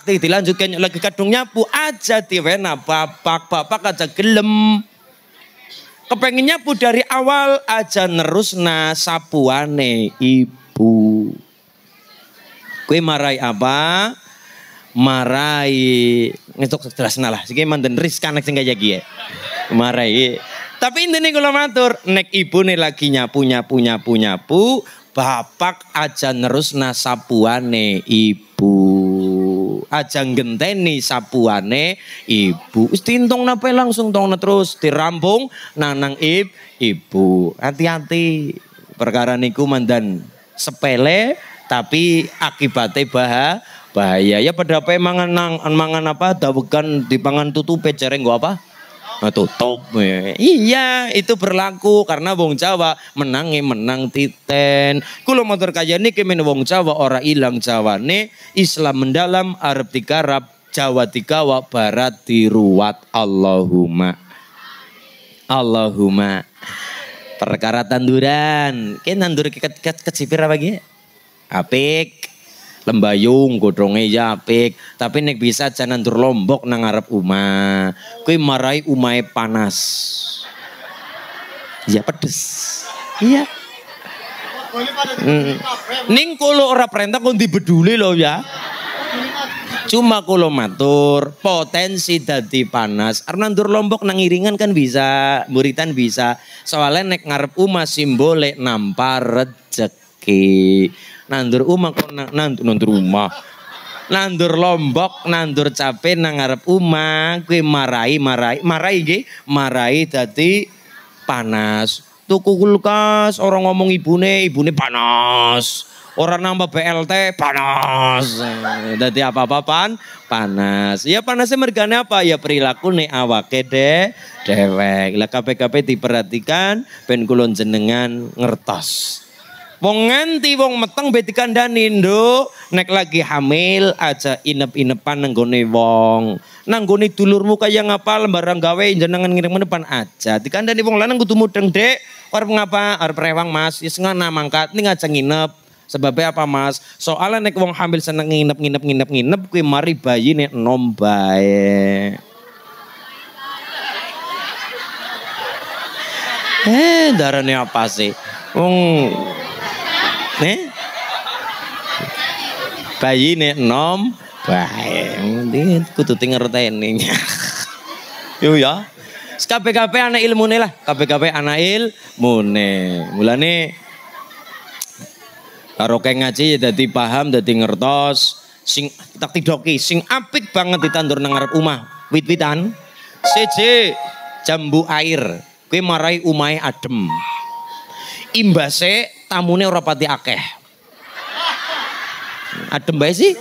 ke dilanjutkan lagi kadung nyapu aja diwena bapak. Bapak aja gelem. Kepengennya bu dari awal aja nerusna sapuane ibu. Kue marai apa? Marai ngetok jelasna lah. Sige mandan riskan nek singgah jagi ya. Marai. Tapi ini nih kalau matur, nek ibu nih lagi nyapu nyapu nyapu nyapu, bapak aja nerusna sapuane ibu ajang genteni sapuane ibu. Wis nape napa ya, langsung tongna terus dirampung nanang ib ibu. Hati-hati perkara niku mandan sepele tapi akibatnya bahaya bahaya ya pada apa ya, mangan nang mangan apa dawegan dipangan tutup pecereng gua apa tutup. Iya, itu berlaku karena wong Jawa menangi menang titen. Kulo motor kaya ini kemen wong Jawa hilang ilang Jawane, Islam mendalam Arab digarap, Jawa digawa, Barat diruat. Allahumma. Allahumma. Perkara tanduran, kayak nandur ke, ke, ke, ke apa gitu? Apik, lembayung godronge ya tapi nek bisa jangan tur lombok nang ngarep umah. Kuwi marai umai panas. Ya pedes. Iya. Hmm. Ning kulo ora perintah kon dibeduli lho ya. Cuma kulo matur, potensi dadi panas. arna tur lombok nang iringan kan bisa, muritan bisa. Soalnya nek ngarep umah simbole nampar rejeki nandur umah kok nandur nandur umah nandur lombok nandur cape nang ngarep umah kuwi marai marai marai ge marai tadi panas tuku kulkas orang ngomong ibune ibune panas orang nambah BLT panas tadi apa-apa pan panas ya panasnya mergane apa ya perilaku nih awak de dewek lah KPKP diperhatikan ben kulon jenengan ngertos Wong nganti wong meteng be dikandani nduk. Nek lagi hamil aja inep-inepan gone wong. gone dulurmu kaya ngapa lembaran gawe jenengan ngirim depan aja. Dikandani wong lanang kudu mudeng, Dek. Arep ngapa? Arep rewang, Mas. Wis ngana mangkat ning aja nginep. sebab apa mas? Soalnya nek wong hamil seneng nginep nginep nginep nginep kuwi mari bayi nek nom bae. Eh, darane apa sih? Wong nih bayi nih nom baik kudu ngerteni yo ya KPKP anak nih lah kpkp anak anak nih. mulane karo ngaji ya dadi paham dadi ngertos sing tak tidoki sing apik banget ditandur nang ngarep omah wit-witan CJ, jambu air kue marai umai adem imbase tamune ora pati akeh. Adem bae sih.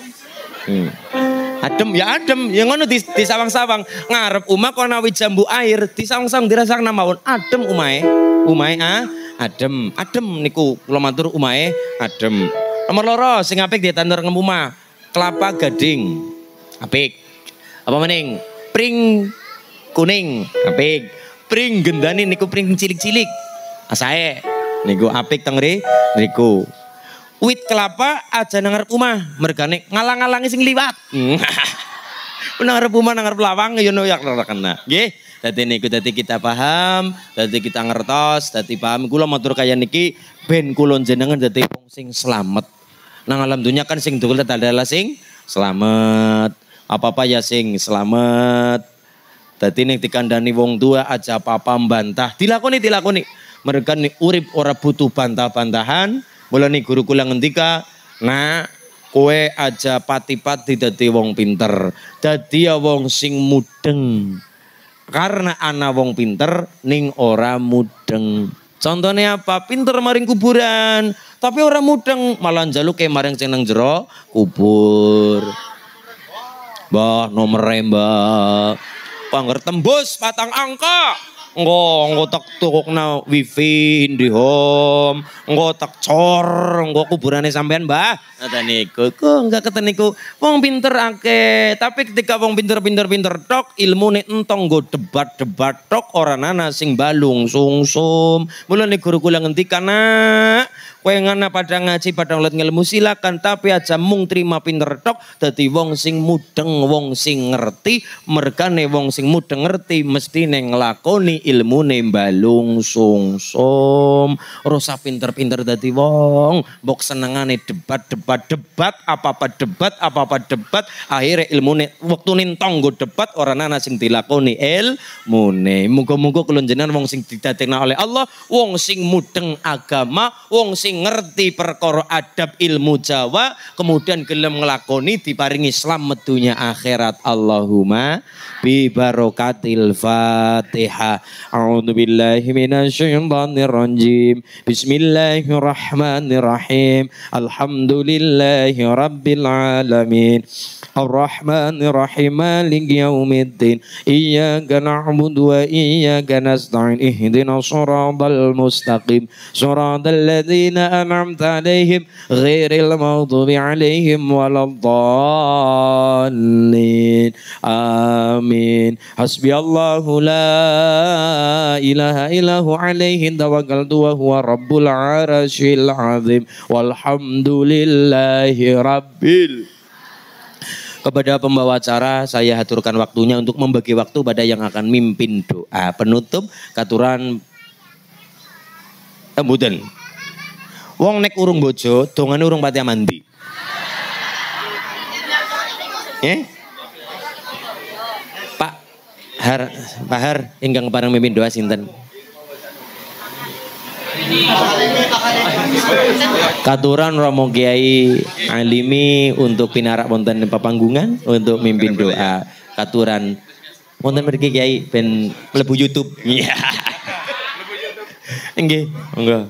Hmm. Adem ya adem, ya ngono di, di sawang-sawang ngarep umah kono jambu air di sawang-sawang dirasakna namaun adem umae. Umae ah, adem, adem niku kula matur umae adem. Nomor loro sing apik di tandur ngempuma kelapa gading. Apik. Apa mening? Pring kuning. Apik. Pring gendani niku pring cilik-cilik. Asae ah, niku apik tengri niku wit kelapa aja nengar rumah mergane ngalang-alangi sing liwat hmm. nengar rumah nengar pelawang, yo ya no yak kena nggih dadi niku dadi kita paham dadi kita ngertos dadi paham kula matur kaya niki ben kula jenengan dadi wong sing slamet nang alam dunia kan sing dukul adalah sing selamat, apa-apa ya sing selamat, tadi nih dikandani wong tua aja papa apa mbantah dilakoni dilakoni mereka ni urip ora butuh bantah-bantahan nih guru kula ngendika Nah, kue aja pati-pati dadi wong pinter dadi ya wong sing mudeng karena ana wong pinter ning ora mudeng Contohnya apa? Pinter maring kuburan. Tapi orang mudeng malah jaluk kayak maring seneng jero kubur. Bah, nomor e, mbah. Panger tembus patang angka engko engko tak tukokna wifi IndiHome, engko tak cor, engko kuburane sampean Mbah. Ngata niku, ku enggak keten niku. Wong pinter akeh, tapi ketika wong pinter-pinter-pinter tok ilmu nek entong nggo debat-debat tok ora nana sing balung sungsum. Mulane guru kula ngendikan nak Kowe ngana pada ngaji pada ulet ngelmu silakan tapi aja mung terima pinter tok dadi wong sing mudeng wong sing ngerti mergane wong sing mudeng ngerti mesti neng lakoni ilmu balung sungsum rosa pinter-pinter dadi wong mbok senengane debat-debat debat apa-apa debat apa-apa debat akhirnya ilmu ilmune waktu nintong go debat orang nana sing dilakoni mune mugo-mugo kelonjenan wong sing didadekna oleh Allah wong sing mudeng agama wong sing sing ngerti perkara adab ilmu Jawa kemudian gelem nglakoni diparingi Islam medunya akhirat Allahumma bi barokatil Fatihah A'udzu billahi minasyaitonir rajim Bismillahirrahmanirrahim Alhamdulillahi rabbil alamin Arrahmanirrahim rahim maliki yaumiddin Iyyaka na'budu wa iyyaka nasta'in Ihdinash shiratal mustaqim Shiratal ladzina أنعمت عليهم غير المغضوب عليهم ولا الضالين آمين حسبي الله لا إله إلا هو عليه توكلت وهو رب العرش العظيم والحمد لله رب kepada pembawa acara saya haturkan waktunya untuk membagi waktu pada yang akan mimpin doa penutup katuran Embuten Wong nek urung bojo, dongane urung pati mandi. Eh? Pak Har, Pak Har ingkang bareng mimpin doa sinten? Katuran Romo Kiai Alimi untuk pinarak wonten papanggungan untuk mimpin doa. Katuran wonten mriki Kiai ben mlebu YouTube. Iya. Nggih, monggo.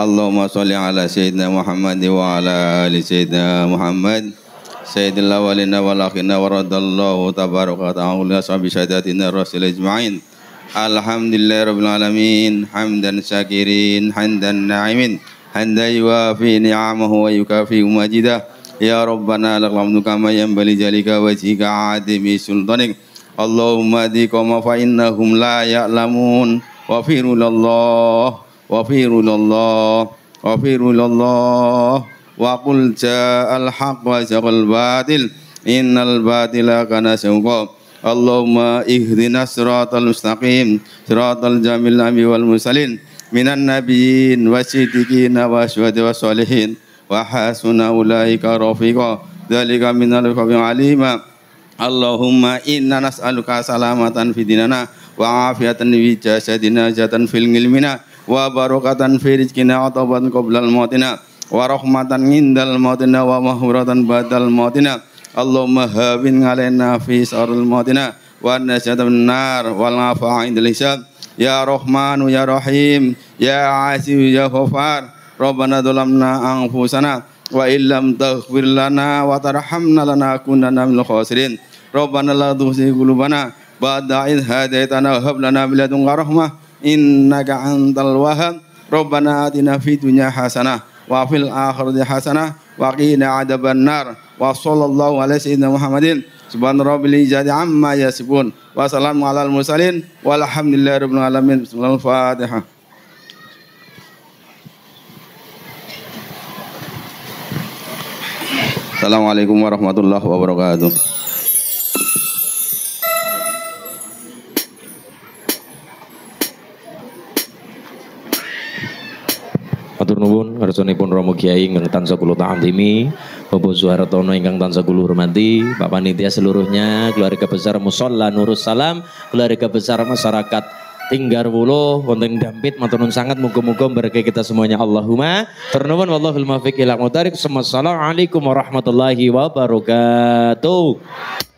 Allahumma salli ala Sayyidina Muhammad wa ala ali Sayyidina Muhammad Sayyidil awalina wal akhirina wa radallahu tabaraka ta'ala sahabi syahadatina rasul ajma'in Alhamdulillah Rabbil Alamin Hamdan syakirin Hamdan na'imin Handa yuafi ni'amahu wa yukafi majidah Ya Rabbana laklamdu kama yambali jalika wajika adimi sultanik Allahumma di kama fa innahum la ya'lamun Wafirulallah وفيروا لله وفيروا لله وقل جاء الحق وزغ الباطل إن الباطل كان سوقا اللهم اهدنا الصراط المستقيم صراط الجميل الأنبياء والمرسلين من النبيين والصديقين والشهداء والصالحين وحسن أولئك رفيقا ذلك من الخبير عليما اللهم إنا نسألك سلامة في ديننا وعافية في جسدنا جدا في علمنا wa barokatan fi rizqina wa taubatan qoblal mautina wa rahmatan indal mautina wa mahuratan badal mautina Allahumma habin alaina fi sarul mautina wa nasyata nar wal indelisat dilisad ya rahmanu ya rahim ya asif ya Khufar rabbana dolamna anfusana wa illam taghfir lana wa tarhamna lanakunanna minal khasirin rabbana la tuzigh qulubana ba'da idh hadaytana wa hab lana min ladunka rahmah innaka antal wahab rabbana atina fid dunya hasanah wa fil akhirati hasanah wa qina adzabannar wa sallallahu ala sayyidina muhammadin subhan rabbil izzati amma yasifun wa salamun alal mursalin walhamdulillahi rabbil alamin bismillahir fatiha Assalamualaikum warahmatullahi wabarakatuh. Pun Romo Kiai ingkang tansah kula ta'zimi, Bapak Zuhartono ingkang tansah kula hormati, Pak Panitia seluruhnya, keluarga besar Musola Nurus Salam, keluarga besar masyarakat tinggar wulo wonten dampit Matunun sangat Muka-muka Berkai kita semuanya Allahumma Ternuman nuwun wallahul muwaffiq ila Assalamualaikum warahmatullahi wabarakatuh